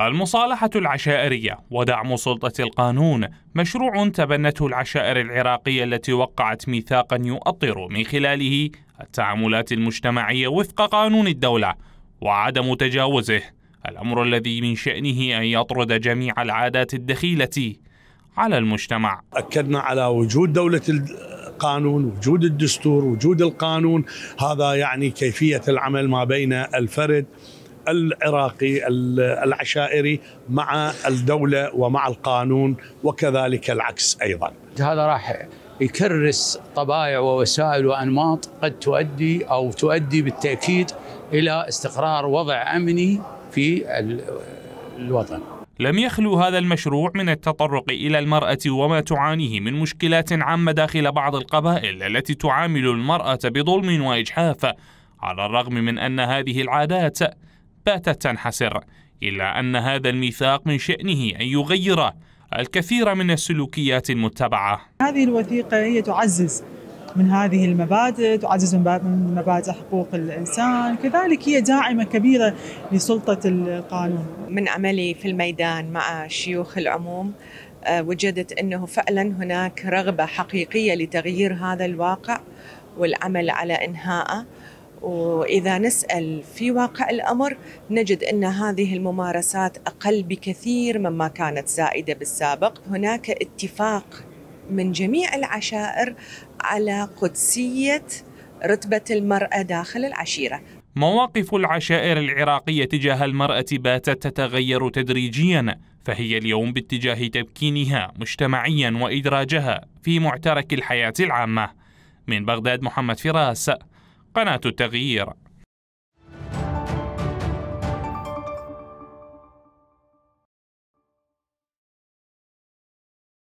المصالحة العشائرية ودعم سلطة القانون مشروع تبنته العشائر العراقية التي وقعت ميثاقا يؤطر من خلاله التعاملات المجتمعية وفق قانون الدولة وعدم تجاوزه الأمر الذي من شأنه أن يطرد جميع العادات الدخيلة على المجتمع أكدنا على وجود دولة القانون وجود الدستور وجود القانون هذا يعني كيفية العمل ما بين الفرد العراقي العشائري مع الدولة ومع القانون وكذلك العكس أيضا هذا راح يكرس طبايع ووسائل وأنماط قد تؤدي أو تؤدي بالتأكيد إلى استقرار وضع أمني في الوطن لم يخلو هذا المشروع من التطرق إلى المرأة وما تعانيه من مشكلات عامة داخل بعض القبائل التي تعامل المرأة بظلم وإجحاف على الرغم من أن هذه العادات باتت تنحسر إلا أن هذا الميثاق من شأنه أن يغير الكثير من السلوكيات المتبعة هذه الوثيقة هي تعزز من هذه المبادئ تعزز من مبادئ حقوق الإنسان كذلك هي داعمة كبيرة لسلطة القانون من عملي في الميدان مع شيوخ العموم آه، وجدت أنه فعلا هناك رغبة حقيقية لتغيير هذا الواقع والعمل على إنهائه وإذا نسأل في واقع الأمر نجد أن هذه الممارسات أقل بكثير مما كانت سائدة بالسابق هناك اتفاق من جميع العشائر على قدسية رتبة المرأة داخل العشيرة مواقف العشائر العراقية تجاه المرأة باتت تتغير تدريجيا فهي اليوم باتجاه تمكينها مجتمعيا وإدراجها في معترك الحياة العامة من بغداد محمد فراس قناة التغيير